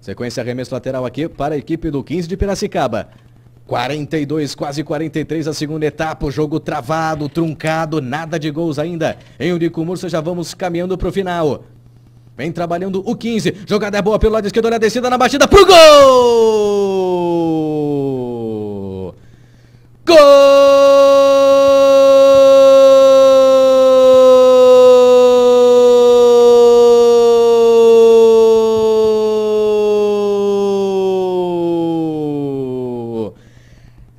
Sequência arremesso lateral aqui para a equipe do 15 de Piracicaba. 42, quase 43 a segunda etapa, o jogo travado, truncado, nada de gols ainda. Em Urico Mursa já vamos caminhando para o final. Vem trabalhando o 15, jogada é boa pelo lado esquerdo, olha a descida na batida pro gol!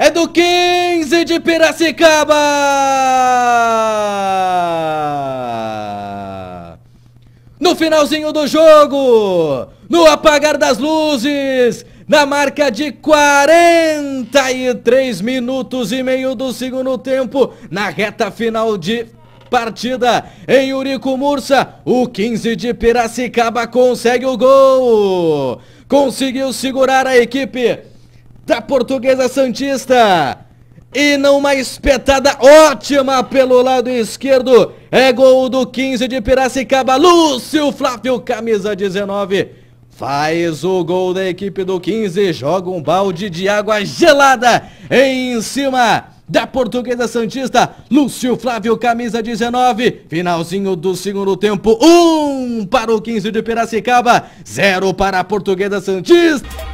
é do 15 de Piracicaba! No finalzinho do jogo, no apagar das luzes, na marca de 43 minutos e meio do segundo tempo, na reta final de partida em Urico Mursa, o 15 de Piracicaba consegue o gol. Conseguiu segurar a equipe da Portuguesa Santista. E não uma espetada ótima pelo lado esquerdo. É gol do 15 de Piracicaba. Lúcio Flávio, camisa 19. Faz o gol da equipe do 15. Joga um balde de água gelada em cima da Portuguesa Santista. Lúcio Flávio, camisa 19. Finalzinho do segundo tempo. Um para o 15 de Piracicaba. Zero para a Portuguesa Santista.